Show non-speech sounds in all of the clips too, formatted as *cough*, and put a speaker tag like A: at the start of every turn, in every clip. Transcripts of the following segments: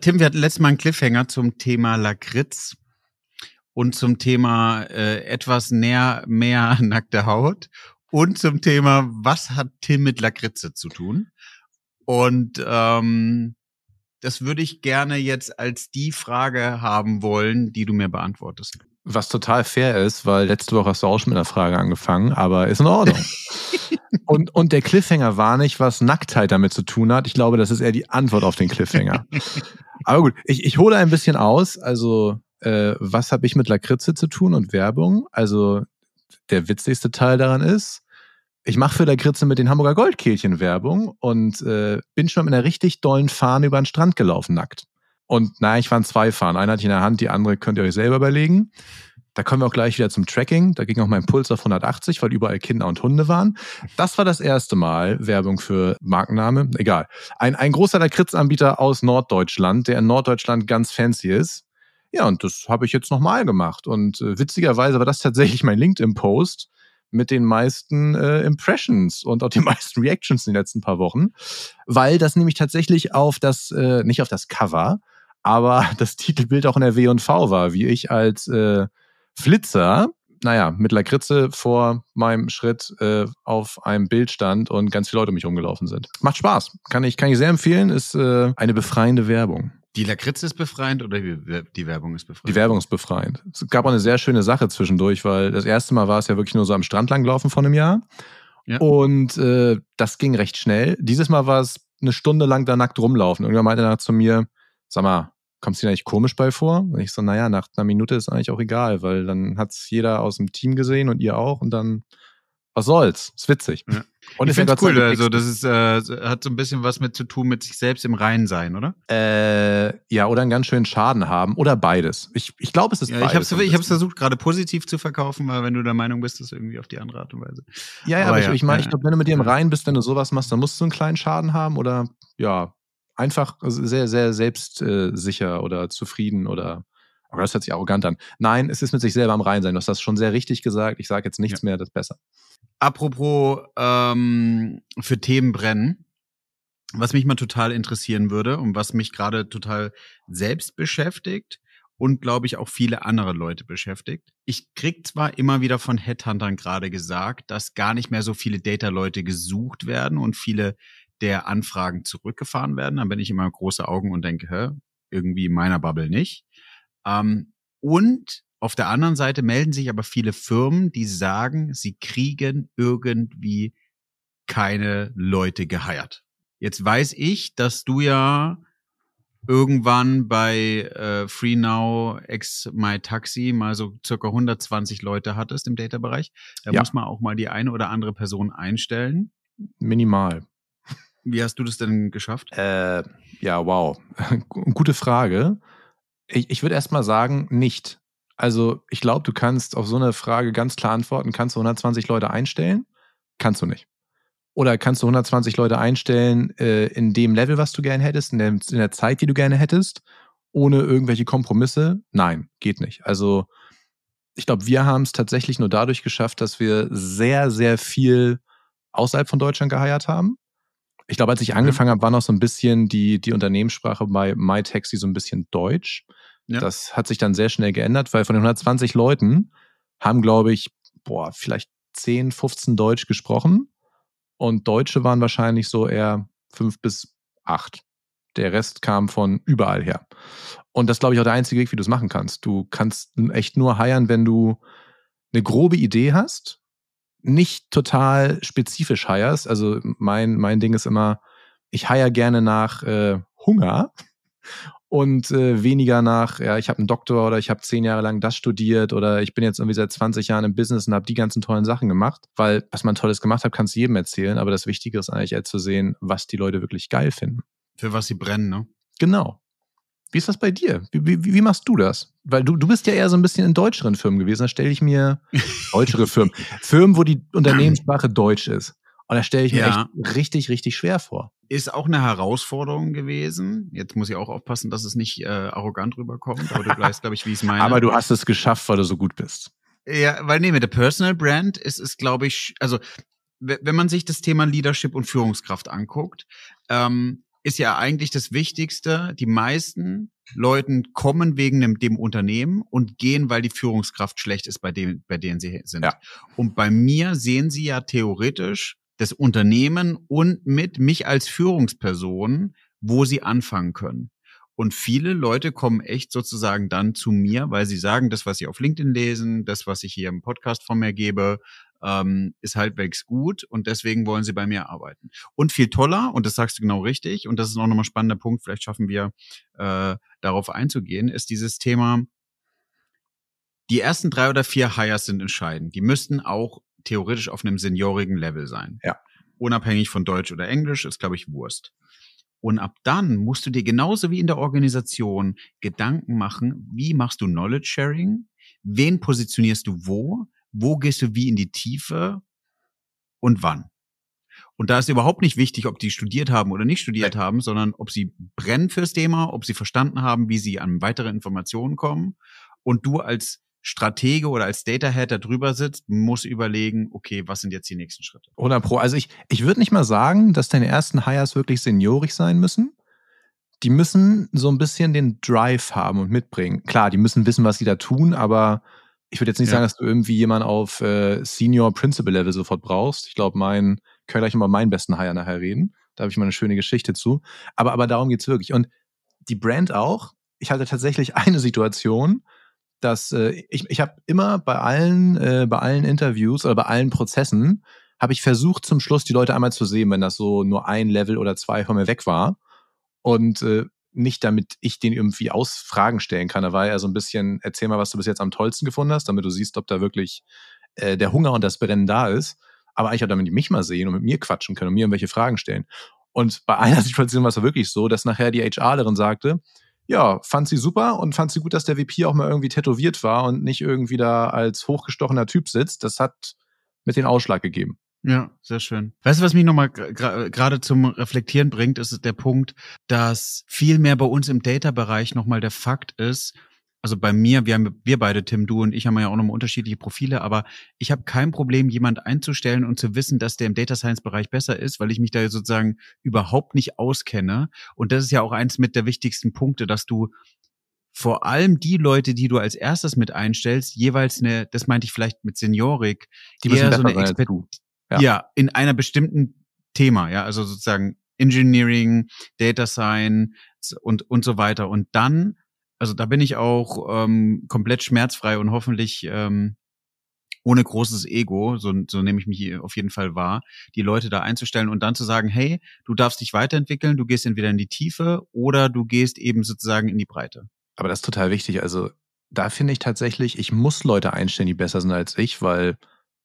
A: Tim, wir hatten letztes Mal einen Cliffhanger zum Thema Lakritz und zum Thema äh, etwas näher mehr *laughs* nackte Haut und zum Thema, was hat Tim mit Lakritze zu tun? Und ähm, das würde ich gerne jetzt als die Frage haben wollen, die du mir beantwortest
B: was total fair ist, weil letzte Woche hast du auch schon mit einer Frage angefangen, aber ist in Ordnung. *laughs* und, und der Cliffhanger war nicht, was Nacktheit damit zu tun hat. Ich glaube, das ist eher die Antwort auf den Cliffhanger. *laughs* aber gut, ich, ich hole ein bisschen aus. Also, äh, was habe ich mit Lakritze zu tun und Werbung? Also, der witzigste Teil daran ist, ich mache für Lakritze mit den Hamburger Goldkehlchen Werbung und äh, bin schon mit einer richtig dollen Fahne über den Strand gelaufen, nackt. Und na, ich waren zwei fahren. Eine hatte ich in der Hand, die andere könnt ihr euch selber überlegen. Da kommen wir auch gleich wieder zum Tracking. Da ging auch mein Puls auf 180, weil überall Kinder und Hunde waren. Das war das erste Mal Werbung für Markenname. Egal. Ein, ein großer Lakritzanbieter aus Norddeutschland, der in Norddeutschland ganz fancy ist. Ja, und das habe ich jetzt nochmal gemacht. Und äh, witzigerweise war das tatsächlich mein LinkedIn-Post mit den meisten äh, Impressions und auch den *laughs* meisten Reactions in den letzten paar Wochen, weil das nämlich tatsächlich auf das, äh, nicht auf das Cover, aber *laughs* das Titelbild auch in der W&V war, wie ich als äh, Flitzer, naja, mit Lakritze vor meinem Schritt äh, auf einem Bild stand und ganz viele Leute um mich rumgelaufen sind. Macht Spaß, kann ich, kann ich sehr empfehlen, ist äh, eine befreiende Werbung. Die Lakritze ist befreiend oder die Werbung ist befreiend? Die Werbung ist befreiend. Es gab auch eine sehr schöne Sache zwischendurch, weil das erste Mal war es ja wirklich nur so am Strand langlaufen vor einem Jahr. Ja. Und äh, das ging recht schnell. Dieses Mal war es eine Stunde lang da nackt rumlaufen. Irgendwann meinte er zu mir, sag mal, kommst du dir eigentlich komisch bei vor? Und ich so, naja, nach einer Minute ist eigentlich auch egal, weil dann hat es jeder aus dem Team gesehen und ihr auch und dann, was soll's? Ist witzig. Ja. Und ich finde cool, also das ist, äh, hat so ein bisschen was mit zu tun, mit sich selbst im Reinen sein, oder? Äh, ja, oder einen ganz schönen Schaden haben oder beides. Ich, ich glaube, es ist ja, beides. Ich habe
A: es versucht, gerade positiv zu verkaufen, weil wenn du der Meinung bist, ist irgendwie auf die andere Art und Weise. Ja, ja, aber, aber ich meine, ich, mein, ich
B: glaube, wenn du mit dir im Reinen bist, wenn du sowas machst, dann musst du einen kleinen Schaden haben oder ja, einfach sehr, sehr selbstsicher oder zufrieden oder aber das hört sich arrogant an. Nein, es ist mit sich selber am Rein sein. Du hast das schon sehr richtig gesagt. Ich sage jetzt nichts ja. mehr, das ist besser.
A: Apropos ähm, für Themen brennen, was mich mal total interessieren würde und was mich gerade total selbst beschäftigt und glaube ich auch viele andere Leute beschäftigt. Ich krieg zwar immer wieder von Headhuntern gerade gesagt, dass gar nicht mehr so viele Data-Leute gesucht werden und viele der Anfragen zurückgefahren werden. Dann bin ich immer große Augen und denke, irgendwie in meiner Bubble nicht. Ähm, und auf der anderen Seite melden sich aber viele Firmen, die sagen, sie kriegen irgendwie keine Leute geheiert. Jetzt weiß ich, dass du ja irgendwann bei äh, FreeNow ex My Taxi mal so circa 120 Leute hattest im Data-Bereich. Da ja. muss man auch mal die eine oder andere Person einstellen.
B: Minimal. Wie hast du das denn geschafft? Äh, ja, wow. *laughs* Gute Frage. Ich, ich würde mal sagen, nicht. Also, ich glaube, du kannst auf so eine Frage ganz klar antworten: Kannst du 120 Leute einstellen? Kannst du nicht. Oder kannst du 120 Leute einstellen äh, in dem Level, was du gerne hättest, in der, in der Zeit, die du gerne hättest, ohne irgendwelche Kompromisse? Nein, geht nicht. Also, ich glaube, wir haben es tatsächlich nur dadurch geschafft, dass wir sehr, sehr viel außerhalb von Deutschland geheiert haben ich glaube, als ich mhm. angefangen habe, war noch so ein bisschen die, die Unternehmenssprache bei MyTaxi so ein bisschen deutsch. Ja. Das hat sich dann sehr schnell geändert, weil von den 120 Leuten haben, glaube ich, boah, vielleicht 10, 15 Deutsch gesprochen. Und Deutsche waren wahrscheinlich so eher fünf bis acht. Der Rest kam von überall her. Und das, glaube ich, auch der einzige Weg, wie du es machen kannst. Du kannst echt nur heiern, wenn du eine grobe Idee hast nicht total spezifisch heierst. Also mein, mein Ding ist immer, ich heier gerne nach äh, Hunger *laughs* und äh, weniger nach, ja, ich habe einen Doktor oder ich habe zehn Jahre lang das studiert oder ich bin jetzt irgendwie seit 20 Jahren im Business und habe die ganzen tollen Sachen gemacht, weil was man Tolles gemacht hat, kannst du jedem erzählen, aber das Wichtige ist eigentlich eher zu sehen, was die Leute wirklich geil finden. Für was sie brennen, ne? Genau. Wie ist das bei dir? Wie, wie, wie, machst du das? Weil du, du bist ja eher so ein bisschen in deutscheren Firmen gewesen. Da stelle ich mir *laughs* deutschere Firmen, Firmen, wo die Unternehmenssprache Deutsch ist. Und da stelle ich mir ja. echt richtig, richtig schwer vor.
A: Ist auch eine Herausforderung gewesen. Jetzt muss ich auch aufpassen, dass es nicht äh, arrogant rüberkommt, aber du
B: weißt, glaube ich, wie es meine. aber du hast es geschafft, weil du so gut bist.
A: Ja, weil nee, mit der Personal Brand ist es, glaube ich, also wenn man sich das Thema Leadership und Führungskraft anguckt, ähm, ist ja eigentlich das Wichtigste. Die meisten Leuten kommen wegen dem, dem, Unternehmen und gehen, weil die Führungskraft schlecht ist, bei dem, bei denen sie sind. Ja. Und bei mir sehen sie ja theoretisch das Unternehmen und mit mich als Führungsperson, wo sie anfangen können. Und viele Leute kommen echt sozusagen dann zu mir, weil sie sagen, das, was sie auf LinkedIn lesen, das, was ich hier im Podcast von mir gebe, ähm, ist halbwegs gut und deswegen wollen sie bei mir arbeiten. Und viel toller, und das sagst du genau richtig, und das ist auch nochmal ein spannender Punkt, vielleicht schaffen wir äh, darauf einzugehen, ist dieses Thema, die ersten drei oder vier Hires sind entscheidend. Die müssten auch theoretisch auf einem seniorigen Level sein. Ja. Unabhängig von Deutsch oder Englisch ist, glaube ich, Wurst. Und ab dann musst du dir genauso wie in der Organisation Gedanken machen, wie machst du Knowledge Sharing? Wen positionierst du wo? wo gehst du wie in die Tiefe und wann. Und da ist überhaupt nicht wichtig, ob die studiert haben oder nicht studiert haben, sondern ob sie brennen fürs Thema, ob sie verstanden haben, wie sie an weitere Informationen kommen. Und du als Stratege oder als Data Head da drüber sitzt, muss überlegen, okay, was sind jetzt die nächsten Schritte?
B: Oder Pro. Also ich, ich würde nicht mal sagen, dass deine ersten Hires wirklich seniorig sein müssen. Die müssen so ein bisschen den Drive haben und mitbringen. Klar, die müssen wissen, was sie da tun, aber ich würde jetzt nicht ja. sagen, dass du irgendwie jemanden auf äh, Senior Principal Level sofort brauchst. Ich glaube, mein, können wir gleich über meinen besten Hire nachher reden. Da habe ich mal eine schöne Geschichte zu. Aber, aber darum geht es wirklich. Und die Brand auch. Ich hatte tatsächlich *laughs* eine Situation, dass äh, ich, ich habe immer bei allen, äh, bei allen Interviews oder bei allen Prozessen, habe ich versucht, zum Schluss die Leute einmal zu sehen, wenn das so nur ein Level oder zwei von mir weg war. Und äh, nicht, damit ich den irgendwie aus Fragen stellen kann. Da war er so ein bisschen, erzähl mal, was du bis jetzt am tollsten gefunden hast, damit du siehst, ob da wirklich äh, der Hunger und das Brennen da ist. Aber eigentlich auch, damit die mich mal sehen und mit mir quatschen können und mir irgendwelche Fragen stellen. Und bei einer *laughs* Situation war es wirklich so, dass nachher die HR-Lerin sagte, ja, fand sie super und fand sie gut, dass der VP auch mal irgendwie tätowiert war und nicht irgendwie da als hochgestochener Typ sitzt. Das hat mit den Ausschlag gegeben. Ja, sehr schön.
A: Weißt du, was mich nochmal gerade zum Reflektieren bringt, ist der Punkt, dass viel mehr bei uns im Data-Bereich nochmal der Fakt ist, also bei mir, wir haben wir beide, Tim, du und ich haben ja auch nochmal unterschiedliche Profile, aber ich habe kein Problem, jemand einzustellen und zu wissen, dass der im Data Science Bereich besser ist, weil ich mich da sozusagen überhaupt nicht auskenne. Und das ist ja auch eins mit der wichtigsten Punkte, dass du vor allem die Leute, die du als erstes mit einstellst, jeweils eine, das meinte ich vielleicht mit Seniorik, die müssen eher so eine Expertise ja. ja, in einer bestimmten Thema, ja, also sozusagen Engineering, Data Science und, und so weiter. Und dann, also da bin ich auch ähm, komplett schmerzfrei und hoffentlich ähm, ohne großes Ego, so, so nehme ich mich auf jeden Fall wahr, die Leute da einzustellen und dann zu sagen, hey, du darfst dich weiterentwickeln, du gehst entweder in die Tiefe oder du gehst eben sozusagen
B: in die Breite. Aber das ist total wichtig. Also da finde ich tatsächlich, ich muss Leute einstellen, die besser sind als ich, weil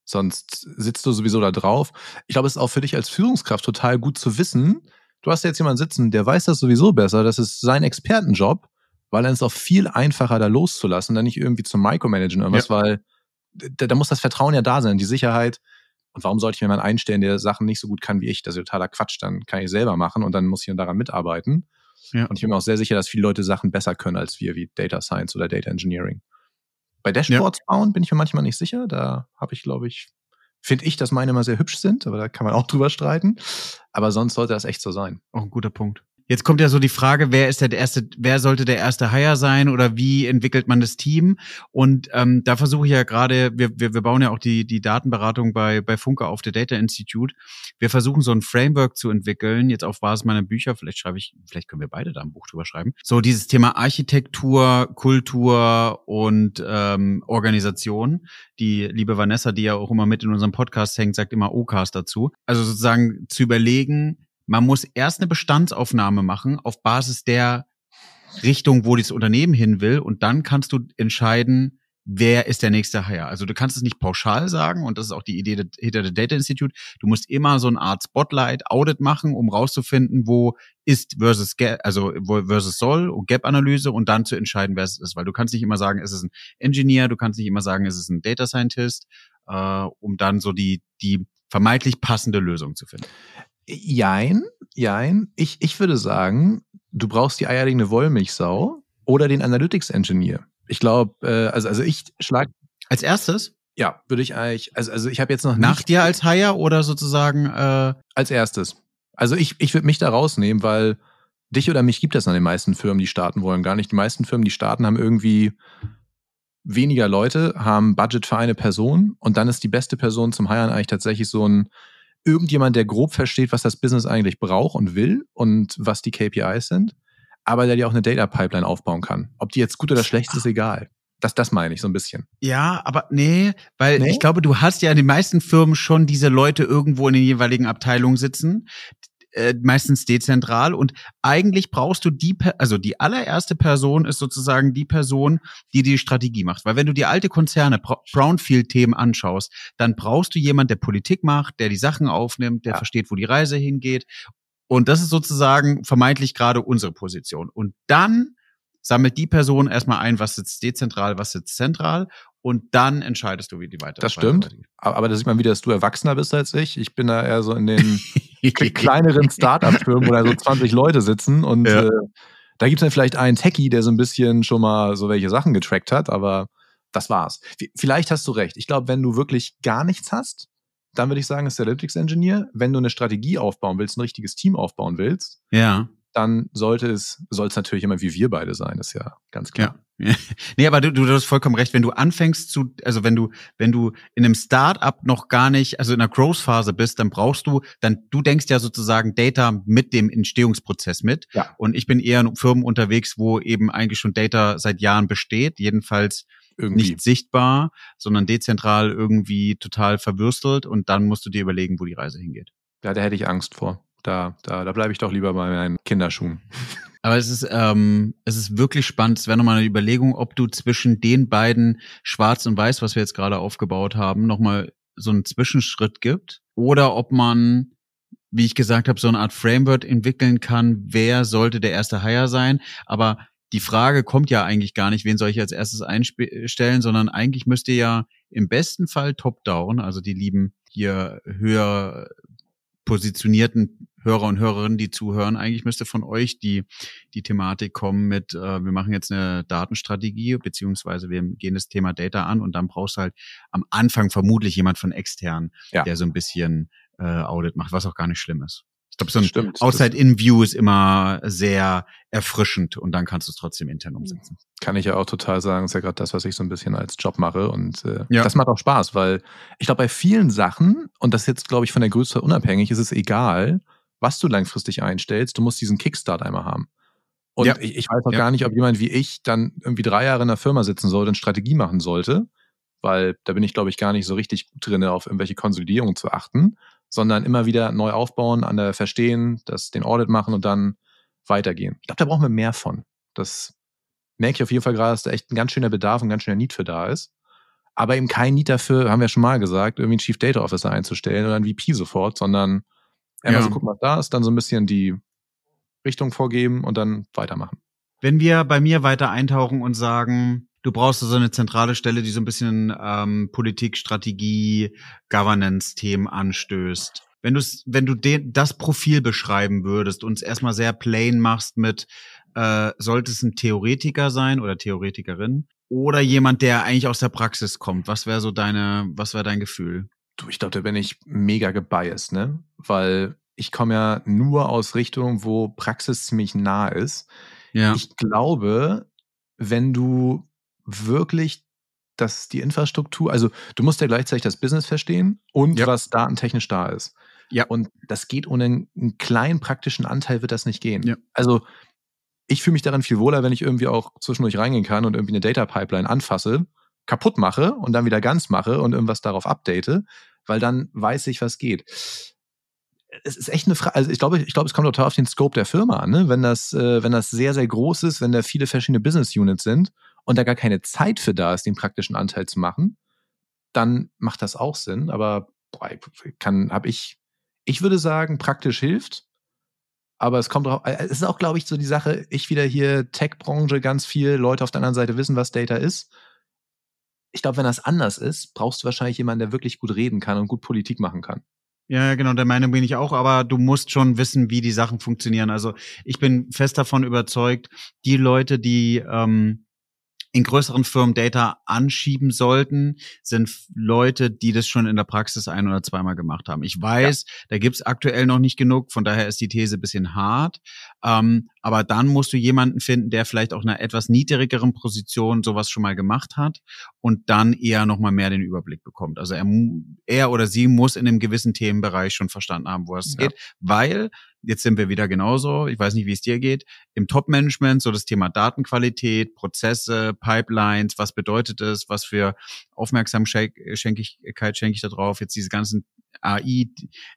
B: Sonst sitzt du sowieso da drauf. Ich glaube, es ist auch für dich als Führungskraft total gut zu wissen, du hast jetzt jemanden sitzen, der weiß das sowieso besser, das ist sein Expertenjob, weil dann ist es auch viel einfacher, da loszulassen, dann nicht irgendwie zum Micromanagen irgendwas, ja. weil da, da, muss das Vertrauen ja da sein, die Sicherheit. Und warum sollte ich mir jemanden einstellen, der Sachen nicht so gut kann wie ich? Das ist totaler Quatsch. Dann kann ich selber machen und dann muss ich daran mitarbeiten. Ja. Und ich bin mir auch sehr sicher, dass viele Leute Sachen besser können als wir, wie Data Science oder Data Engineering. Bei Dashboards ja. bauen bin ich mir manchmal nicht sicher. Da habe ich, glaube ich, finde ich, dass meine immer sehr hübsch sind, aber da kann man auch *laughs* drüber streiten. Aber sonst sollte das echt so sein. Auch
A: ein guter Punkt. Jetzt kommt ja so die Frage, wer ist der erste, wer sollte der erste Hire sein oder wie entwickelt man das Team? Und ähm, da versuche ich ja gerade, wir, wir, wir bauen ja auch die, die Datenberatung bei, bei Funke auf der Data Institute. Wir versuchen so ein Framework zu entwickeln, jetzt auf Basis meiner Bücher, vielleicht schreibe ich, vielleicht können wir beide da ein Buch drüber schreiben. So dieses Thema Architektur, Kultur und ähm, Organisation. Die liebe Vanessa, die ja auch immer mit in unserem Podcast hängt, sagt immer OCAS dazu. Also sozusagen zu überlegen, man muss erst eine Bestandsaufnahme machen auf Basis der Richtung, wo dieses Unternehmen hin will. Und dann kannst du entscheiden, wer ist der nächste Hire. Also du kannst es nicht pauschal sagen. Und das ist auch die Idee hinter der Data Institute. Du musst immer so eine Art Spotlight Audit machen, um rauszufinden, wo ist versus Gap, also versus soll und Gap Analyse und dann zu entscheiden, wer es ist. Weil du kannst nicht immer sagen, ist es ein Engineer. Du kannst nicht immer sagen, ist es ein Data Scientist, äh, um dann so die, die vermeintlich passende Lösung zu finden.
B: Jein, jein. Ich, ich würde sagen, du brauchst die eierlegende Wollmilchsau oder den Analytics-Engineer. Ich glaube, äh, also, also ich schlage. Als erstes? Ja, würde ich eigentlich, also, also ich habe jetzt noch Nach dir als Haier oder sozusagen äh als erstes. Also ich, ich würde mich da rausnehmen, weil dich oder mich gibt das an den meisten Firmen, die starten wollen. Gar nicht. Die meisten Firmen, die starten, haben irgendwie weniger Leute, haben Budget für eine Person und dann ist die beste Person zum Hiren eigentlich tatsächlich so ein irgendjemand, der grob versteht, was das Business eigentlich braucht und will und was die KPIs sind, aber der dir auch eine Data Pipeline aufbauen kann. Ob die jetzt gut oder schlecht ist, ist egal. Das, das meine ich so ein bisschen.
A: Ja, aber nee, weil nee? ich glaube, du hast ja in den meisten Firmen schon diese Leute irgendwo in den jeweiligen Abteilungen sitzen, äh, meistens dezentral und eigentlich brauchst du die, also die allererste Person ist sozusagen die Person, die die Strategie macht. Weil wenn du dir alte Konzerne, Brownfield-Themen anschaust, dann brauchst du jemand, der Politik macht, der die Sachen aufnimmt, der ja. versteht, wo die Reise hingeht. Und das ist sozusagen vermeintlich gerade unsere Position. Und dann sammelt die Person erstmal ein, was sitzt dezentral, was sitzt zentral und dann entscheidest du, wie
B: die weitere Das stimmt. Weitergeht. Aber da sieht man wieder, dass du erwachsener bist als ich. Ich bin da eher so in den *laughs* kleineren Startup-Firmen, wo da so 20 *laughs* Leute sitzen und ja. äh, da gibt es dann vielleicht einen Techie, der so ein bisschen schon mal so welche Sachen getrackt hat, aber das war's. Vielleicht hast du recht. Ich glaube, wenn du wirklich gar nichts hast, dann würde ich sagen, ist der Analytics Engineer. Wenn du eine Strategie aufbauen willst, ein richtiges Team aufbauen willst, ja dann sollte es, soll es natürlich immer wie wir beide sein, ist ja
A: ganz klar. Ja. *laughs* nee, aber du, du hast vollkommen recht, wenn du anfängst zu, also wenn du, wenn du in einem Start-up noch gar nicht, also in einer Growth-Phase bist, dann brauchst du, dann, du denkst ja sozusagen Data mit dem Entstehungsprozess mit. Ja. Und ich bin eher in Firmen unterwegs, wo eben eigentlich schon Data seit Jahren besteht, jedenfalls irgendwie. nicht sichtbar, sondern dezentral irgendwie total verwürstelt und dann musst du dir überlegen, wo die Reise hingeht. Ja, da hätte ich Angst vor da, da, da bleibe ich doch lieber bei meinen Kinderschuhen. *laughs* Aber es ist, ähm, es ist wirklich spannend. Es wäre nochmal eine Überlegung, ob du zwischen den beiden Schwarz und Weiß, was wir jetzt gerade aufgebaut haben, nochmal so einen Zwischenschritt gibt. Oder ob man, wie ich gesagt habe, so eine Art Framework entwickeln kann, wer sollte der erste Hire sein. Aber die Frage kommt ja eigentlich gar nicht, wen soll ich als erstes einstellen, sondern eigentlich müsst ihr ja im besten Fall top-down, also die lieben hier höher positionierten Hörer und Hörerinnen, die zuhören, eigentlich müsste von euch die, die Thematik kommen mit, äh, wir machen jetzt eine Datenstrategie, beziehungsweise wir gehen das Thema Data an und dann brauchst du halt am Anfang vermutlich jemand von extern, ja. der so ein bisschen äh, Audit macht, was auch gar nicht schlimm ist. Ich glaube, so ein Stimmt, Outside-In-View ist immer sehr erfrischend und dann kannst du es trotzdem
B: intern mhm. umsetzen. Kann ich ja auch total sagen, ist ja gerade das, was ich so ein bisschen als Job mache und äh, ja. das macht auch Spaß, weil ich glaube, bei vielen Sachen, und das jetzt, glaube ich, von der Größe unabhängig, ist es egal, was du langfristig einstellst, du musst diesen Kickstart einmal haben. Und ja. ich, ich, weiß auch ja. gar nicht, ob jemand wie ich dann irgendwie drei Jahre in der Firma sitzen sollte und Strategie machen sollte, weil da bin ich, glaube ich, gar nicht so richtig gut drin, auf irgendwelche Konsolidierungen zu achten sondern immer wieder neu aufbauen, an der verstehen, das, den Audit machen und dann weitergehen. Ich glaube, da brauchen wir mehr von. Das merke ich auf jeden Fall gerade, dass da echt ein ganz schöner Bedarf und ein ganz schöner Need für da ist. Aber eben kein Need dafür, haben wir schon mal gesagt, irgendwie einen Chief Data Officer einzustellen oder einen VP sofort, sondern einmal ja. so gucken, was da ist, dann so ein bisschen die Richtung vorgeben und dann weitermachen.
A: Wenn wir bei mir weiter eintauchen und sagen, du brauchst so also eine zentrale Stelle, die so ein bisschen ähm, Politik, Strategie, Governance-Themen anstößt. Wenn, du's, wenn du den, das Profil beschreiben würdest, und es erstmal sehr plain machst mit, äh, sollte es ein Theoretiker sein oder Theoretikerin oder jemand, der eigentlich aus der Praxis kommt? Was wäre so deine,
B: was wäre dein Gefühl? Du, ich glaube, da bin ich mega gebiased, ne? Weil ich komme ja nur aus Richtungen, wo Praxis ziemlich nah ist. Ja. Ich glaube, wenn du wirklich dass die Infrastruktur, also du musst ja gleichzeitig das Business verstehen und ja. was datentechnisch da ist. Ja. Und das geht ohne einen kleinen praktischen Anteil wird das nicht gehen. Ja. Also ich fühle mich darin viel wohler, wenn ich irgendwie auch zwischendurch reingehen kann und irgendwie eine Data Pipeline anfasse, kaputt mache und dann wieder ganz mache und irgendwas darauf update, weil dann weiß ich, was geht. Es ist echt eine Frage, also ich glaube, ich glaube, es kommt total auf den Scope der Firma an, ne? wenn das, äh, wenn das sehr, sehr groß ist, wenn da viele verschiedene Business Units sind und da gar keine Zeit für da ist, den praktischen Anteil zu machen, dann macht das auch Sinn. Aber kann, habe ich, ich würde sagen, praktisch hilft. Aber es kommt drauf, äh, es ist auch, glaube ich, so die Sache, ich wieder hier Tech-Branche, ganz viel Leute auf der anderen Seite wissen, was Data ist. Ich glaube, wenn das anders ist, brauchst du wahrscheinlich jemanden, der wirklich gut reden kann und gut Politik machen kann.
A: Ja, genau, der Meinung bin ich auch, aber du musst schon wissen, wie die Sachen funktionieren. Also ich bin fest davon überzeugt, die Leute, die ähm, in größeren Firmen Data anschieben sollten, sind Leute, die das schon in der Praxis ein oder zweimal gemacht haben. Ich weiß, ja. da gibt's aktuell noch nicht genug, von daher ist die These bisschen hart, ähm, aber dann musst du jemanden finden, der vielleicht auch in einer etwas niedrigeren Position sowas schon mal gemacht hat und dann eher nochmal mehr den Überblick bekommt. Also er, er oder sie muss in einem gewissen Themenbereich schon verstanden haben, wo es ja. geht, weil jetzt sind wir wieder genauso, ich weiß nicht, wie es dir geht, im Top-Management so das Thema Datenqualität, Prozesse, Pipelines, was bedeutet es, was für Aufmerksamkeit schenke ich, schenke ich da drauf, jetzt diese ganzen AI,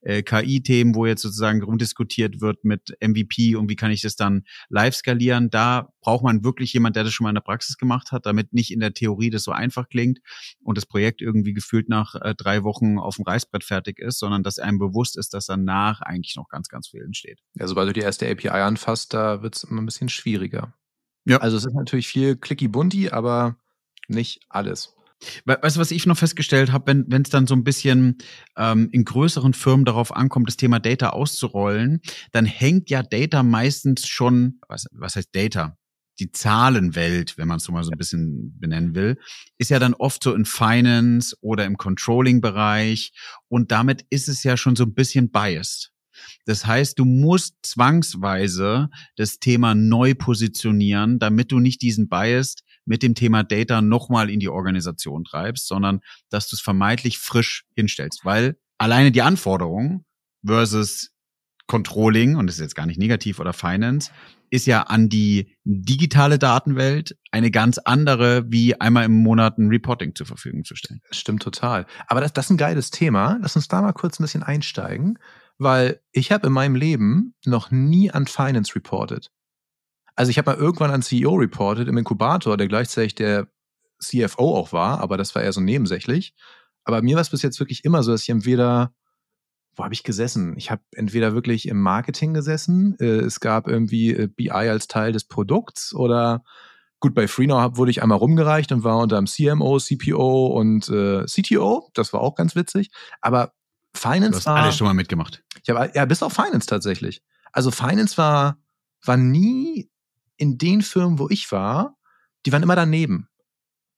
A: äh, KI-Themen, wo jetzt sozusagen rumdiskutiert wird mit MVP und wie kann ich das dann live skalieren. Da braucht man wirklich jemand, der das schon mal in der Praxis gemacht hat, damit nicht in der Theorie das so einfach klingt und das Projekt irgendwie gefühlt nach äh, drei Wochen auf dem Reißbrett fertig ist, sondern dass einem bewusst ist, dass danach eigentlich noch ganz,
B: ganz viel entsteht. Ja, sobald du die erste API anfasst, da wird es immer ein bisschen schwieriger. Ja. Also es ist natürlich viel clicky bunti, aber nicht alles. Weißt du, was ich noch festgestellt
A: habe, wenn es dann so ein bisschen ähm, in größeren Firmen darauf ankommt, das Thema Data auszurollen, dann hängt ja Data meistens schon, was, was heißt Data? Die Zahlenwelt, wenn man es so mal so ein bisschen benennen will, ist ja dann oft so in Finance oder im Controlling-Bereich und damit ist es ja schon so ein bisschen biased. Das heißt, du musst zwangsweise das Thema neu positionieren, damit du nicht diesen Bias mit dem Thema Data nochmal in die Organisation treibst, sondern dass du es vermeintlich frisch hinstellst, weil alleine die Anforderungen versus Controlling, und das ist jetzt gar nicht negativ oder Finance, ist ja an die digitale
B: Datenwelt eine ganz andere, wie einmal im Monat ein Reporting zur Verfügung zu stellen. Stimmt total. Aber das, das ist ein geiles Thema. Lass uns da mal kurz ein bisschen einsteigen, weil ich habe in meinem Leben noch nie an Finance reported. Also ich habe mal irgendwann einen CEO reported im Inkubator, der gleichzeitig der CFO auch war, aber das war eher so nebensächlich. Aber mir war es bis jetzt wirklich immer so, dass ich entweder, wo habe ich gesessen? Ich habe entweder wirklich im Marketing gesessen, äh, es gab irgendwie äh, BI als Teil des Produkts oder gut, bei Freenow wurde ich einmal rumgereicht und war unter dem CMO, CPO und äh, CTO. Das war auch ganz witzig. Aber Finance du hast war. alles schon mal mitgemacht. Ich habe ja bis auf Finance tatsächlich. Also Finance war war nie in den Firmen, wo ich war, die waren immer daneben.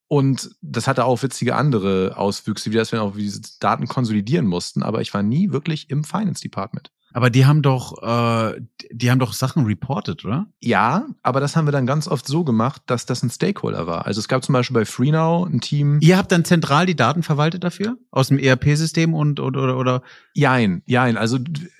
B: Und das hatte auch witzige andere Auswüchse, wie dass wir auch diese Daten konsolidieren mussten, aber ich war nie wirklich im Finance Department. Aber die haben doch, äh, die haben doch Sachen reported, oder? Ja, aber das haben wir dann ganz oft so gemacht, dass das ein Stakeholder war. Also es gab zum Beispiel bei FreeNow ein Team. Ihr habt dann zentral die Daten verwaltet dafür? Aus dem ERP-System und oder, oder oder? Jein, jein. Also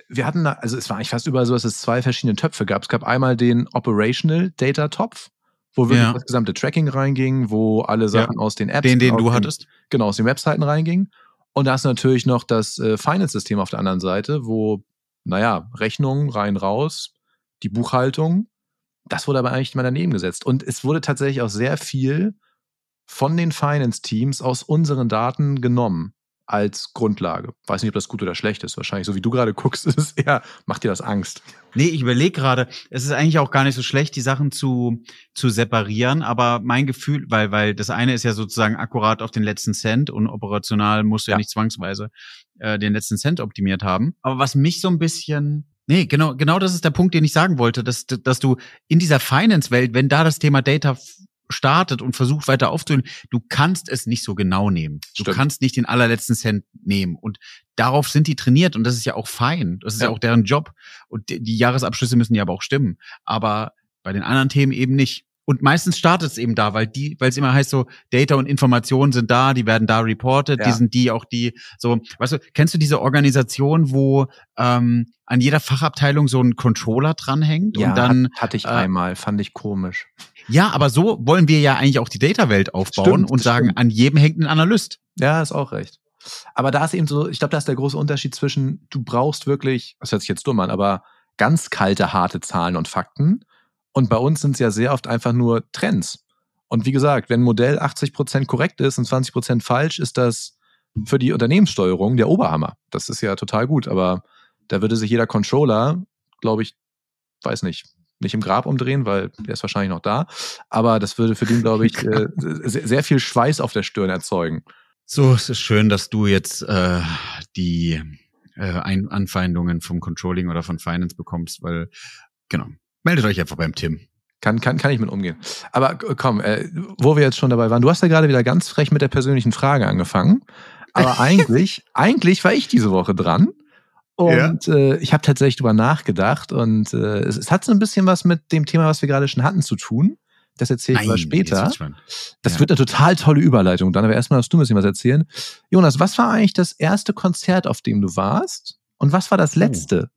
B: wir hatten da, also es war eigentlich fast überall so, dass es zwei verschiedene Töpfe gab. Es gab einmal den Operational Data Topf, wo wirklich ja. das gesamte Tracking reinging, wo alle Sachen ja. aus den Apps. Den, den du hattest. Genau, aus den Webseiten reinging, Und da ist natürlich noch das äh, Finance-System auf der anderen Seite, wo naja, Rechnungen rein raus, die Buchhaltung. Das wurde aber eigentlich mal daneben gesetzt. Und es wurde tatsächlich auch sehr viel von den Finance-Teams aus unseren Daten genommen als Grundlage. Weiß nicht, ob das gut oder schlecht ist. Wahrscheinlich, so wie du gerade *laughs* guckst, ist es eher, macht dir
A: das Angst. Nee, ich überlege gerade, es ist eigentlich auch gar nicht so schlecht, die Sachen zu, zu separieren, aber mein Gefühl, weil, weil das eine ist ja sozusagen akkurat auf den letzten Cent und operational musst du ja, ja nicht zwangsweise äh, den letzten Cent optimiert haben. Aber was mich so ein bisschen Nee, genau, genau das ist der Punkt, den ich sagen wollte, dass, dass du in dieser Finance-Welt, wenn da das Thema Data startet und versucht weiter aufzuhören, du kannst es nicht so genau nehmen. Stimmt. Du kannst nicht den allerletzten Cent nehmen. Und darauf sind die trainiert und das ist ja auch fein. Das ist ja, ja auch deren Job. Und die Jahresabschlüsse müssen ja aber auch stimmen. Aber bei den anderen Themen eben nicht. Und meistens startet es eben da, weil die, weil es immer heißt so, Data und Informationen sind da, die werden da reported, ja. die sind die auch die, so, weißt du, kennst du diese Organisation, wo ähm, an jeder Fachabteilung so ein Controller dranhängt ja, und dann hatte ich äh, einmal, fand ich komisch. Ja, aber
B: so wollen wir ja eigentlich auch die Data-Welt aufbauen stimmt, und sagen, stimmt. an jedem hängt ein Analyst. Ja, ist auch recht. Aber da ist eben so, ich glaube, da ist der große Unterschied zwischen, du brauchst wirklich, das hört sich jetzt dumm an, aber ganz kalte, harte Zahlen und Fakten. Und bei uns sind es ja sehr oft einfach nur Trends. Und wie gesagt, wenn ein Modell 80% Prozent korrekt ist und 20% Prozent falsch, ist das für die Unternehmenssteuerung der Oberhammer. Das ist ja total gut, aber da würde sich jeder Controller, glaube ich, weiß nicht, nicht im Grab umdrehen, weil der ist wahrscheinlich noch da. Aber das würde für den, glaube ich, *laughs* äh, sehr, sehr, viel Schweiß auf der Stirn erzeugen.
A: So, es ist schön, dass du jetzt äh, die äh, Ein Anfeindungen vom Controlling oder von
B: Finance bekommst, weil, genau, meldet euch einfach beim Tim. Kann, kann, kann ich mit umgehen. Aber komm, äh, wo wir jetzt schon dabei waren, du hast ja gerade wieder ganz frech mit der persönlichen Frage angefangen. Aber *laughs* eigentlich, eigentlich war ich diese Woche dran. Und ja. äh, ich habe tatsächlich drüber nachgedacht und äh, es, es, hat so ein bisschen was mit dem Thema, was wir gerade schon hatten, zu tun. Das erzähle ich aber später. Das ja. wird eine total tolle Überleitung. Dann aber erstmal darfst du ein bisschen was erzählen. Jonas, was war eigentlich das erste Konzert, auf dem du warst? Und was war das oh. letzte?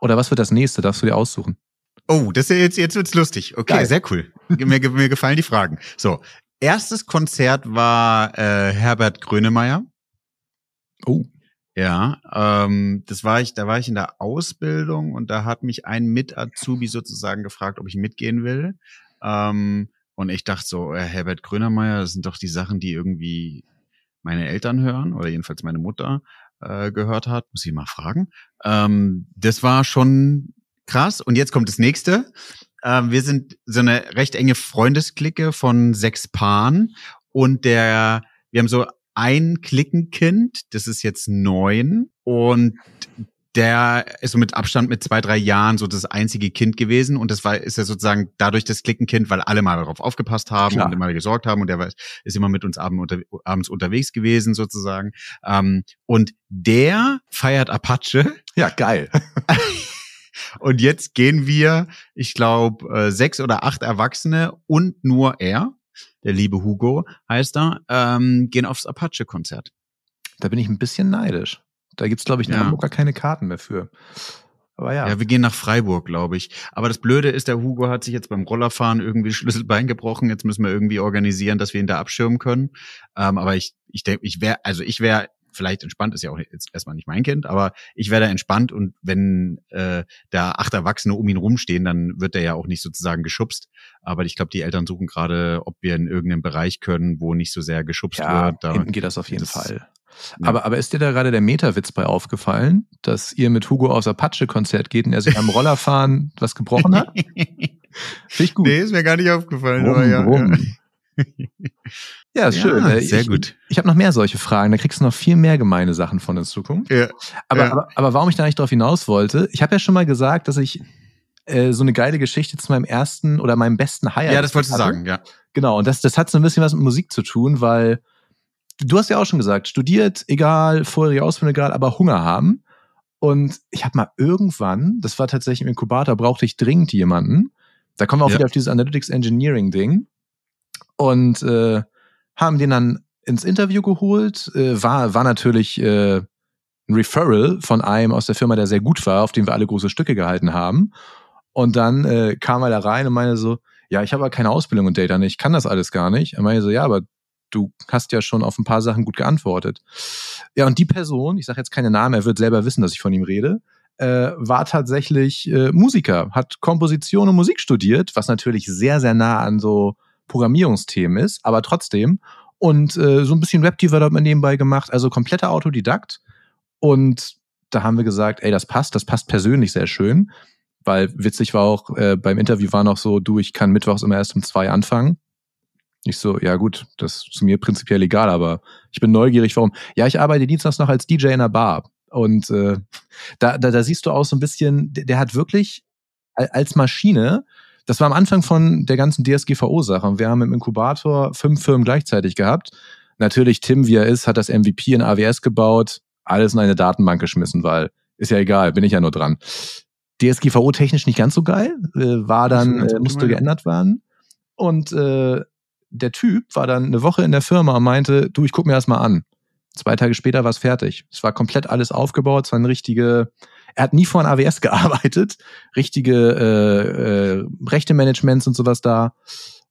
B: Oh. Oder was wird das nächste? Darfst du dir aussuchen? Oh, das ist jetzt, jetzt wird's lustig. Okay, Geil. sehr cool. mir, mir
A: gefallen die Fragen. So, erstes Konzert war äh, Herbert Grönemeyer. Oh. Ja, ähm, das war ich, da war ich in der Ausbildung und da hat mich ein Mit-Azubi sozusagen gefragt, ob ich mitgehen will. Ähm, und ich dachte so, äh, Herbert Grönermeier, das sind doch die Sachen, die irgendwie meine Eltern hören oder jedenfalls meine Mutter äh, gehört hat. Muss ich mal fragen. Ähm, das war schon krass. Und jetzt kommt das nächste. Ähm, wir sind so eine recht enge Freundesklicke von sechs Paaren und der, wir haben so Einklickenkind, das ist jetzt neun und der ist so mit Abstand mit zwei, drei Jahren so das einzige Kind gewesen und das war, ist ja sozusagen dadurch das Klickenkind, weil alle mal darauf aufgepasst haben Klar. und immer gesorgt haben und der war, ist immer mit uns abend unter, abends unterwegs gewesen sozusagen. Ähm, und der feiert Apache. Ja, geil. *laughs* und jetzt gehen wir, ich glaube, äh, sechs oder acht Erwachsene und nur er der liebe Hugo heißt da, ähm, gehen aufs Apache-Konzert. Da bin ich ein bisschen neidisch. Da gibt's es, glaube ich, in ja. Hamburg gar keine Karten mehr für. Aber ja. Ja, wir gehen nach Freiburg, glaube ich. Aber das Blöde ist, der Hugo hat sich jetzt beim Rollerfahren irgendwie *laughs* Schlüsselbein gebrochen. Jetzt müssen wir irgendwie organisieren, dass wir ihn da abschirmen können. Ähm, aber ich, ich denke, ich wäre, also ich wäre vielleicht entspannt, ist ja auch jetzt erstmal nicht mein Kind, aber ich werde entspannt und wenn äh, da acht Erwachsene um ihn rumstehen, dann wird er ja auch nicht sozusagen geschubst. Aber ich glaube, die Eltern suchen
B: gerade, ob wir in irgendeinem Bereich können, wo nicht so sehr geschubst ja, wird. Da hinten geht das auf jeden das, Fall. Ja. Aber, aber ist dir da gerade der Meterwitz bei aufgefallen, dass ihr mit Hugo aufs Apache-Konzert geht und er sich am Rollerfahren *laughs* was gebrochen hat?
A: Finde ich gut. Nee, ist mir gar nicht aufgefallen. Brumm, aber ja. *laughs*
B: Ja, ist ja, schön. Ne? Sehr ich, gut. Ich habe noch mehr solche Fragen. Da kriegst du noch viel mehr gemeine Sachen von in Zukunft. Ja, aber, ja. aber, aber warum ich da nicht drauf hinaus wollte, ich habe ja schon mal gesagt, dass ich äh, so eine geile Geschichte zu meinem ersten oder meinem besten Highlight. Ja, das wolltest du sagen, ja. Genau, und das, das hat so ein bisschen was mit Musik zu tun, weil du hast ja auch schon gesagt, studiert, egal, vorherige Ausbildung, egal, aber Hunger haben. Und ich habe mal irgendwann, das war tatsächlich im Inkubator, brauchte ich dringend jemanden. Da kommen wir auch ja. wieder auf dieses Analytics Engineering Ding. Und äh, haben den dann ins Interview geholt. Äh, war, war natürlich äh, ein Referral von einem aus der Firma, der sehr gut war, auf dem wir alle große Stücke gehalten haben. Und dann äh, kam er da rein und meinte so, ja, ich habe aber keine Ausbildung und Data, ich kann das alles gar nicht. Er meinte so, ja, aber du hast ja schon auf ein paar Sachen gut geantwortet. Ja, und die Person, ich sage jetzt keine Namen, er wird selber wissen, dass ich von ihm rede, äh, war tatsächlich äh, Musiker, hat Komposition und Musik studiert, was natürlich sehr, sehr nah an so Programmierungsthemen ist, aber trotzdem. Und äh, so ein bisschen Web-Development nebenbei gemacht, also kompletter Autodidakt. Und da haben wir gesagt, ey, das passt, das passt persönlich sehr schön. Weil witzig war auch, äh, beim Interview war noch so, du, ich kann mittwochs immer erst um zwei anfangen. Ich so, ja gut, das ist mir prinzipiell egal, aber ich bin neugierig, warum. Ja, ich arbeite dienstags noch als DJ in einer Bar. Und äh, *laughs* da, da, da siehst du auch so ein bisschen, der, der hat wirklich als Maschine das war am Anfang von der ganzen DSGVO-Sache. Und wir haben im Inkubator fünf Firmen gleichzeitig gehabt. Natürlich, Tim, wie er ist, hat das MVP in AWS gebaut, alles in eine Datenbank geschmissen, weil ist ja egal, bin ich ja nur dran. DSGVO technisch nicht ganz so geil, äh, war dann, äh, musste geändert werden. Und äh, der Typ war dann eine Woche in der Firma und meinte, du, ich guck mir das mal an. Zwei Tage später war es fertig. Es war komplett alles aufgebaut, es war eine richtige er hat nie vor ein AWS *laughs* gearbeitet, richtige äh, äh, Rechte-Managements und sowas da.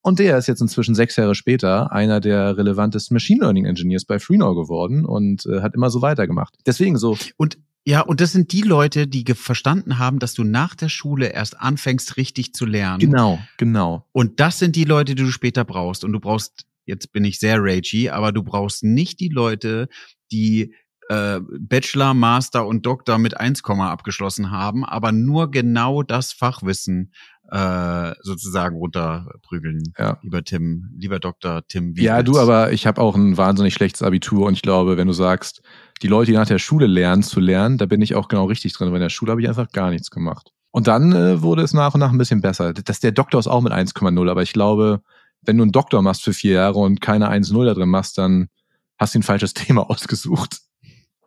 B: Und der ist jetzt inzwischen sechs Jahre später einer der relevantesten Machine Learning Engineers bei Freenor geworden und äh, hat immer so weitergemacht. Deswegen so. Und
A: ja, und das sind die Leute, die verstanden haben, dass du nach der Schule erst anfängst, richtig zu lernen. Genau, genau. Und das sind die Leute, die du später brauchst. Und du brauchst, jetzt bin ich sehr ragey, aber du brauchst nicht die Leute, die äh, Bachelor, Master und Doktor mit 1, abgeschlossen haben, aber nur genau das Fachwissen äh, sozusagen runterprügeln. Ja. Lieber Tim, lieber Doktor Tim. Wie ja, du, aber
B: ich habe auch ein wahnsinnig schlechtes Abitur und ich glaube, wenn du sagst, die Leute, die nach der Schule lernen zu lernen, da bin ich auch genau richtig drin. Weil in der Schule habe ich einfach gar nichts gemacht. Und dann äh, wurde es nach und nach ein bisschen besser. Dass der Doktor ist auch mit 1,0, aber ich glaube, wenn du einen Doktor machst für vier Jahre und keine 1,0 da drin machst, dann hast du ein falsches *laughs* Thema ausgesucht.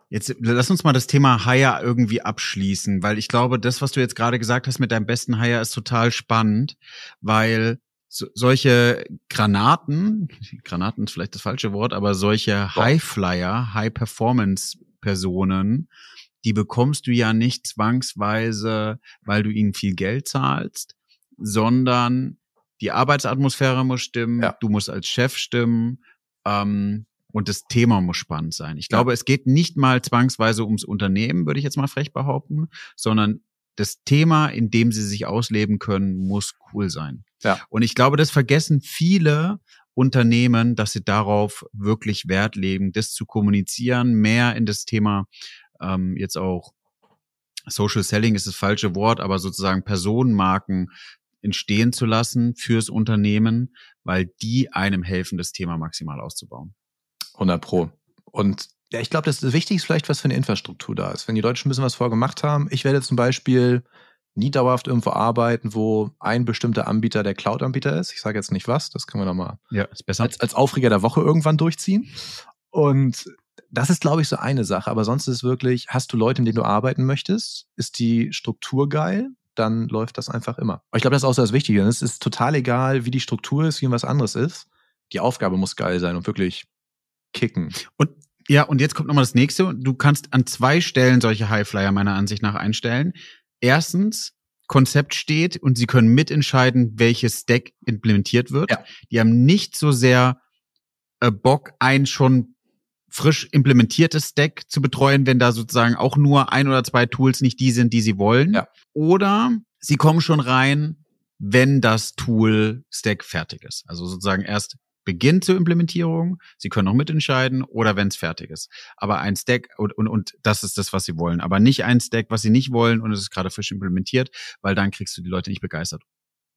A: Jetzt lass uns mal das Thema Hire irgendwie abschließen, weil ich glaube, das, was du jetzt gerade gesagt hast mit deinem besten Hire, ist total spannend, weil so, solche Granaten, *laughs* Granaten ist vielleicht das falsche Wort, aber solche Highflyer, High-Performance-Personen, die bekommst du ja nicht zwangsweise, weil du ihnen viel Geld zahlst, sondern die Arbeitsatmosphäre muss stimmen, ja. du musst als Chef stimmen, ähm, und das Thema muss spannend sein. Ich glaube, ja. es geht nicht mal zwangsweise ums Unternehmen, würde ich jetzt mal frech behaupten, sondern das Thema, in dem sie sich ausleben können, muss cool sein. Ja. Und ich glaube, das vergessen viele Unternehmen, dass sie darauf wirklich Wert legen, das zu kommunizieren, mehr in das Thema ähm, jetzt auch Social Selling ist das falsche Wort, aber sozusagen Personenmarken entstehen zu lassen fürs Unternehmen, weil
B: die einem helfen, das Thema maximal auszubauen. 100 Pro. Und ja, ich glaube, das, das Wichtigste ist vielleicht, was für eine Infrastruktur da ist. Wenn die Deutschen ein bisschen was vorgemacht haben, ich werde zum Beispiel nie dauerhaft irgendwo arbeiten, wo ein bestimmter Anbieter der Cloud-Anbieter ist. Ich sage jetzt nicht was, das können wir nochmal ja, Als, als Aufreger der Woche irgendwann durchziehen. Und das ist, glaube ich, so eine Sache. Aber sonst ist es wirklich, hast du Leute, mit denen du arbeiten möchtest? Ist die Struktur geil? Dann läuft das einfach immer. Aber ich glaube, das ist auch so das Wichtige. Es ist total egal, wie die Struktur ist, wie irgendwas anderes ist. Die Aufgabe muss geil sein und wirklich kicken. Und ja, und jetzt kommt nochmal
A: das nächste. Du kannst an zwei Stellen solche Highflyer meiner Ansicht nach einstellen. Erstens, Konzept steht und sie können mitentscheiden, welches Stack implementiert wird. Ja. Die haben nicht so sehr äh, Bock, ein schon frisch implementiertes Stack zu betreuen, wenn da sozusagen auch nur ein oder zwei Tools nicht die sind, die sie wollen. Ja. Oder sie kommen schon rein, wenn das Tool Stack fertig ist. Also sozusagen erst Beginn zur Implementierung, sie können auch mitentscheiden oder wenn es fertig ist. Aber ein Stack und, und, und das ist das, was sie wollen. Aber nicht ein Stack, was sie nicht wollen und es ist gerade frisch implementiert, weil dann kriegst du die Leute nicht begeistert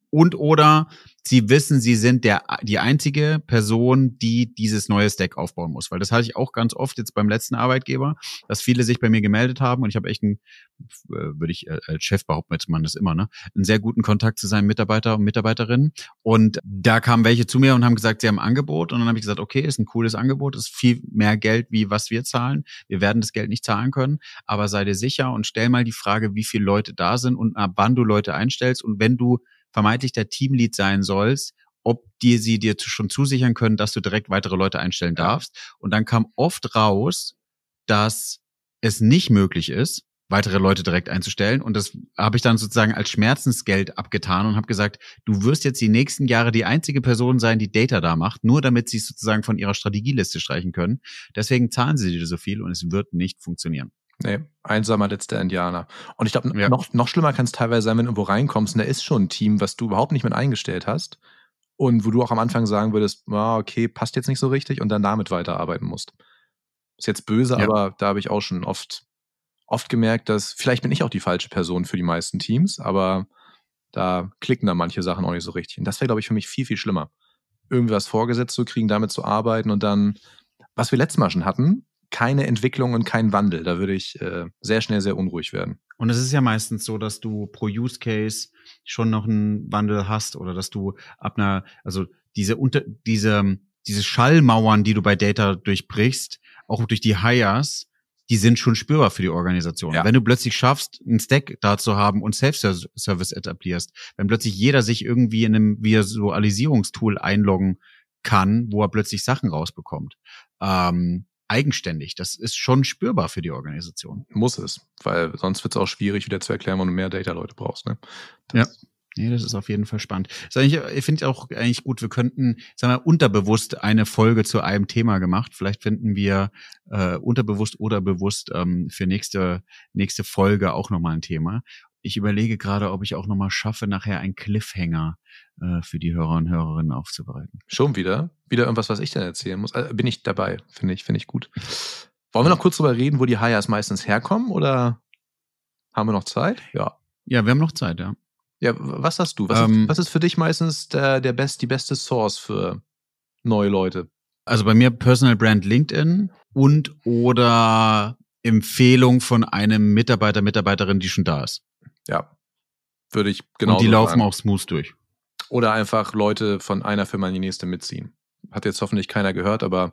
A: und oder sie wissen, sie sind der, die einzige Person, die dieses neue Stack aufbauen muss. Weil das hatte ich auch ganz oft jetzt beim letzten Arbeitgeber, dass viele sich bei mir gemeldet haben und ich habe echt einen, äh, würde ich äh, als Chef behaupten, jetzt man das immer, ne, einen sehr guten Kontakt zu seinen Mitarbeiter und Mitarbeiterinnen. Und da kamen welche zu mir und haben gesagt, sie haben ein Angebot. Und dann habe ich gesagt, okay, ist ein cooles Angebot, ist viel mehr Geld, wie was wir zahlen. Wir werden das Geld nicht zahlen können, aber sei dir sicher und stell mal die Frage, wie viele Leute da sind und ab wann du Leute einstellst und wenn du vermeintlich der Teamlead sein sollst, ob dir sie dir schon zusichern können, dass du direkt weitere Leute einstellen darfst. Und dann kam oft raus, dass es nicht möglich ist, weitere Leute direkt einzustellen. Und das habe ich dann sozusagen als Schmerzensgeld abgetan und habe gesagt, du wirst jetzt die nächsten Jahre die einzige Person sein, die Data da macht, nur damit sie es sozusagen von ihrer Strategieliste streichen können. Deswegen zahlen sie dir so viel und
B: es wird nicht funktionieren. Nee, einsamer letzter Indianer. Und ich glaube, ja. noch, noch schlimmer kann es teilweise sein, wenn du irgendwo reinkommst und da ist schon ein Team, was du überhaupt nicht mit eingestellt hast und wo du auch am Anfang sagen würdest, ah, okay, passt jetzt nicht so richtig und dann damit weiterarbeiten musst. Ist jetzt böse, ja. aber da habe ich auch schon oft, oft gemerkt, dass vielleicht bin ich auch die falsche Person für die meisten Teams, aber da klicken da manche Sachen auch nicht so richtig. Und das wäre, glaube ich, für mich viel, viel schlimmer. Irgendwas vorgesetzt zu kriegen, damit zu arbeiten und dann, was wir letztes Mal schon hatten, keine Entwicklung und kein Wandel. Da würde ich äh, sehr schnell sehr unruhig werden.
A: Und es ist ja meistens so, dass du pro Use Case schon noch einen Wandel hast oder dass du ab einer, also diese unter, diese, diese Schallmauern, die du bei Data durchbrichst, auch durch die Hires, die sind schon spürbar für die Organisation. Ja. Wenn du plötzlich schaffst, einen Stack da zu haben und Self-Service etablierst, wenn plötzlich jeder sich irgendwie in einem Visualisierungstool einloggen kann, wo er plötzlich Sachen rausbekommt, ähm, eigenständig. Das ist schon spürbar für die Organisation.
B: Muss es, weil sonst wird es auch schwierig, wieder zu erklären, wenn du mehr Data-Leute brauchst. Ne?
A: ja. Nee, das ist auf jeden Fall spannend. Ich finde auch eigentlich gut, wir könnten, sagen wir, unterbewusst eine Folge zu einem Thema gemacht. Vielleicht finden wir äh, unterbewusst oder bewusst ähm, für nächste, nächste Folge auch nochmal ein Thema ich überlege gerade, ob ich auch nochmal schaffe, nachher einen Cliffhanger äh, für die Hörer und Hörerinnen aufzubereiten.
B: Schon wieder? Wieder irgendwas, was ich dann erzählen muss? Also bin ich dabei, finde ich, finde ich gut. Wollen wir noch kurz drüber reden, wo die Hires meistens herkommen oder haben wir noch Zeit? Ja. Ja, wir haben noch Zeit, ja. Ja, was hast du? Was, ähm, ist, was ist für dich meistens der, der best, die beste Source für
A: neue Leute? Also bei mir Personal Brand LinkedIn und oder Empfehlung von einem Mitarbeiter, Mitarbeiterin, die schon da ist. Ja.
B: Würde ich genau. Und die laufen sagen. auch smooth durch. Oder einfach Leute von einer Firma in die nächste mitziehen. Hat jetzt hoffentlich keiner gehört, aber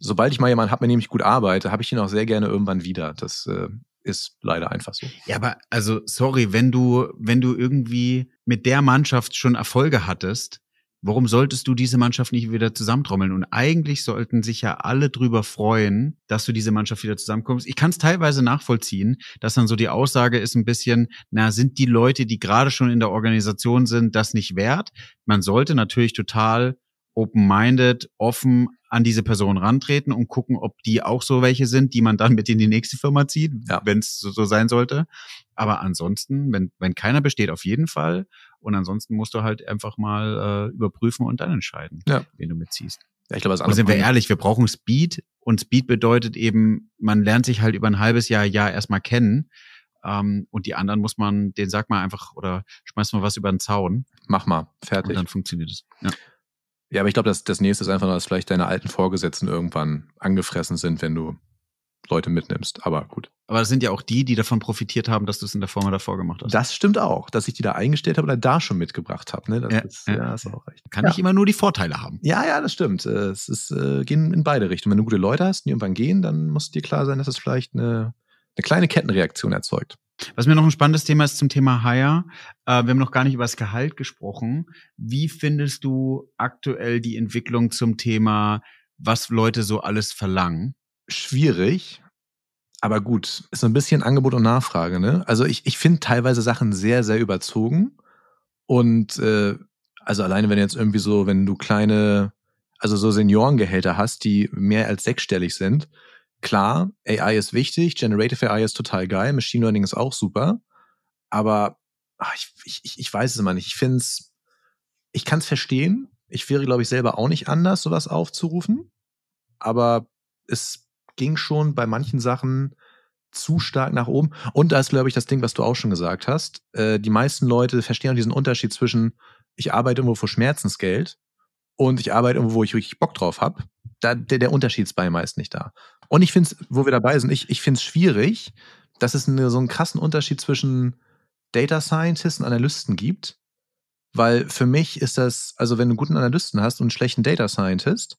B: sobald ich mal jemanden habe, mit dem ich gut arbeite, habe ich ihn auch sehr gerne irgendwann wieder. Das äh, ist leider einfach so. Ja, aber also sorry,
A: wenn du wenn du irgendwie mit der Mannschaft schon Erfolge hattest, Warum solltest du diese Mannschaft nicht wieder zusammentrommeln? Und eigentlich sollten sich ja alle drüber freuen, dass du diese Mannschaft wieder zusammenkommst. Ich kann es teilweise nachvollziehen, dass dann so die Aussage ist ein bisschen, na, sind die Leute, die gerade schon in der Organisation sind, das nicht wert? Man sollte natürlich total open-minded, offen an diese Person rantreten und gucken, ob die auch so welche sind, die man dann mit in die nächste Firma zieht, ja. wenn es so, so, sein sollte. Aber ansonsten, wenn, wenn keiner besteht, auf jeden Fall und ansonsten musst du halt einfach mal äh, überprüfen und dann entscheiden, ja. wen du mitziehst. Ja, ich glaube, das andere. Und sind wir ehrlich, wir brauchen Speed und Speed bedeutet eben, man lernt sich halt über ein halbes Jahr, Jahr erstmal kennen. Ähm, und die anderen muss man, den sag mal
B: einfach oder schmeiß mal was über den Zaun. Mach mal, fertig. Und dann funktioniert es. Ja. Ja, aber ich glaube, das, das nächste ist einfach, dass vielleicht deine alten Vorgesetzten irgendwann angefressen sind, wenn du Leute mitnimmst. Aber gut.
A: Aber das sind ja auch die, die davon profitiert haben, dass du es in der Formel davor gemacht hast. Das stimmt auch,
B: dass ich die da eingestellt habe oder da schon mitgebracht habe. Ne? Das ja, ist, ja, ist auch recht. Kann ja. ich immer nur die Vorteile haben. Ja, ja, das stimmt. Äh, es ist, äh, gehen in beide Richtungen. Wenn du gute Leute hast, die irgendwann gehen, dann muss dir klar sein, dass es vielleicht eine, eine kleine Kettenreaktion erzeugt.
A: Was mir noch ein spannendes Thema ist zum Thema Hire. Äh, wir haben noch gar nicht über das Gehalt gesprochen. Wie findest du aktuell die
B: Entwicklung zum Thema, was Leute so alles verlangen? schwierig. Aber gut, ist so ein bisschen Angebot und Nachfrage. Ne? Also ich, ich finde teilweise Sachen sehr, sehr überzogen. Und äh, also alleine, wenn jetzt irgendwie so, wenn du kleine, also so Seniorengehälter hast, die mehr als sechsstellig sind, klar, AI ist wichtig, Generative AI ist total geil, Machine Learning ist auch super. Aber ach, ah, ich, ich, ich weiß es immer nicht. Ich finde es, ich kann es verstehen. Ich wäre, glaube ich, selber auch nicht anders, sowas aufzurufen. Aber es ging schon bei manchen Sachen zu stark nach oben. Und da ist, glaube ich, das Ding, was du auch schon gesagt hast. Äh, die meisten Leute verstehen diesen Unterschied zwischen, ich arbeite irgendwo für Schmerzensgeld und ich arbeite irgendwo, wo ich richtig Bock drauf habe. Da, der, der Unterschied ist bei meist nicht da. Und ich finde es, wo wir dabei sind, ich, ich finde es schwierig, dass es eine, so einen krassen Unterschied zwischen Data Scientists und Analysten gibt. Weil für mich ist das, also wenn du einen guten Analysten hast und einen schlechten Data Scientist,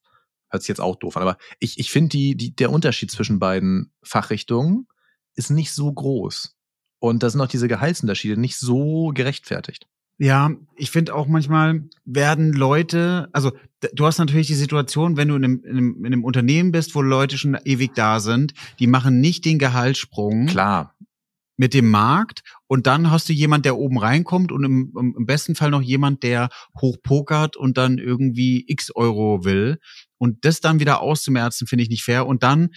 B: hört sich jetzt auch doof an, aber ich, ich finde, die, die, der Unterschied zwischen beiden Fachrichtungen ist nicht so groß. Und da sind auch diese Gehaltsunterschiede nicht so gerechtfertigt.
A: Ja, ich finde auch manchmal werden Leute, also du hast natürlich die Situation, wenn du in einem, in, einem, in einem Unternehmen bist, wo Leute schon ewig da sind, die machen nicht den Gehaltssprung. Klar mit dem Markt und dann hast du jemand, der oben reinkommt und im, im besten Fall noch jemand, der hochpokert und dann irgendwie x Euro will. Und das dann wieder auszumerzen, finde ich nicht fair. Und dann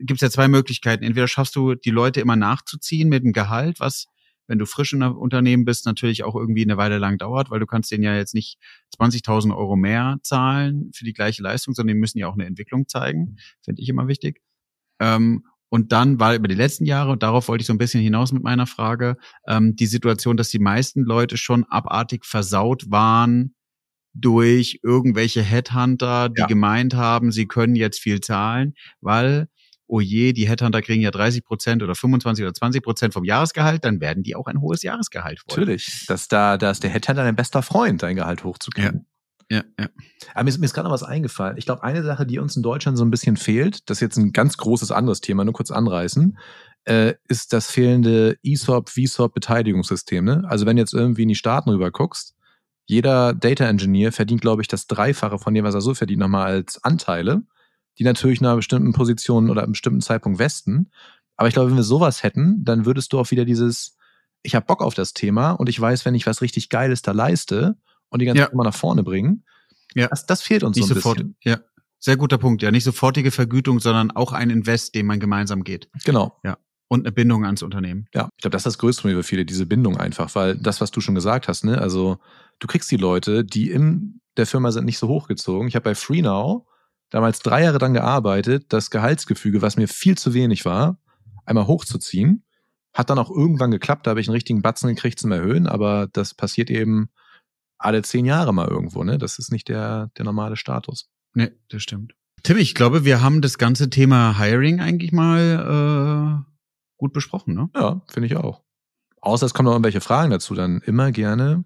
A: gibt es ja zwei Möglichkeiten. Entweder schaffst du, die Leute immer nachzuziehen mit dem Gehalt, was wenn du frisch in einem Unternehmen bist, natürlich auch irgendwie eine Weile lang dauert, weil du kannst denen ja jetzt nicht 20.000 Euro mehr zahlen für die gleiche Leistung, sondern die müssen ja auch eine Entwicklung zeigen. Finde ich immer wichtig. Ähm, und dann war über die letzten Jahre, und darauf wollte ich so ein bisschen hinaus mit meiner Frage, ähm, die Situation, dass die meisten Leute schon abartig versaut waren durch irgendwelche Headhunter, die ja. gemeint haben, sie können jetzt viel zahlen, weil, oh je, die Headhunter kriegen ja 30 Prozent oder 25 oder 20 Prozent vom Jahresgehalt, dann werden die auch ein hohes Jahresgehalt wollen.
B: Natürlich, dass da, da ist der Headhunter dein bester Freund, dein Gehalt hochzukriegen. Ja. Ja, ja. Aber mir ist, mir ist gerade noch was eingefallen. Ich glaube, eine Sache, die uns in Deutschland so ein bisschen fehlt, das ist jetzt ein ganz großes anderes Thema, nur kurz anreißen, äh, ist das fehlende ESOP, VSOP-Beteiligungssystem. Ne? Also wenn du jetzt irgendwie in die Staaten rüber guckst, jeder Data Engineer verdient, glaube ich, das Dreifache von dem, was er so verdient, nochmal als Anteile, die natürlich nach bestimmten Positionen oder einem bestimmten Zeitpunkt westen. Aber ich glaube, wenn wir sowas hätten, dann würdest du auch wieder dieses, ich habe Bock auf das Thema und ich weiß, wenn ich was richtig Geiles da leiste, und die ganze ja. Zeit immer nach vorne bringen. Ja. Das, das fehlt uns nicht so ein sofort, bisschen.
A: Ja. Sehr guter Punkt. Ja, nicht sofortige Vergütung, sondern auch ein Invest, den man gemeinsam geht. Genau. Ja. Und eine Bindung ans Unternehmen.
B: Ja, ich glaube, das ist das größte Problem für viele, diese Bindung einfach, weil das, was du schon gesagt hast, ne, also du kriegst die Leute, die in der Firma sind, nicht so hochgezogen. Ich habe bei FreeNow damals drei Jahre dann gearbeitet, das Gehaltsgefüge, was mir viel zu wenig war, einmal hochzuziehen. Hat dann auch irgendwann geklappt, da habe ich einen richtigen Batzen gekriegt zum Erhöhen, aber das passiert eben alle zehn Jahre mal irgendwo. Ne? Das ist nicht der, der normale Status. Nee, das stimmt. Tim, ich glaube, wir haben das ganze Thema Hiring eigentlich mal äh, gut besprochen, ne? Ja, finde ich auch. Außer es kommen noch irgendwelche Fragen dazu, dann immer gerne.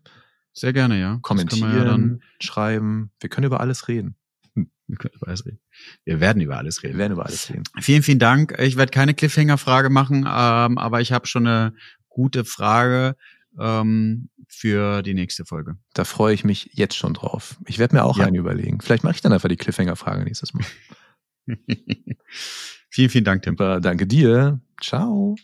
B: Sehr gerne, ja. Kommentieren, ja dann schreiben. Wir können über alles reden. Hm, wir können über alles reden. Wir werden über alles reden. Wir werden über alles reden.
A: Vielen, vielen Dank. Ich werde keine Cliffhanger-Frage machen, ähm, aber ich habe schon eine gute Frage ähm,
B: für die nächste Folge. Da freue ich mich jetzt schon drauf. Ich werde mir auch ja. einen überlegen. Vielleicht mache ich dann einfach die Cliffhanger-Frage nächstes Mal. *laughs* vielen, vielen Dank, Tim. Danke dir. Ciao.